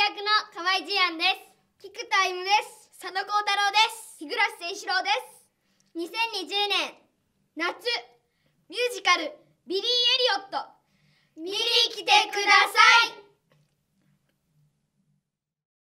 役の河合慈安です菊田歩です佐野幸太郎です日暮誠一郎です2020年夏ミュージカルビリー・エリオット見に来てください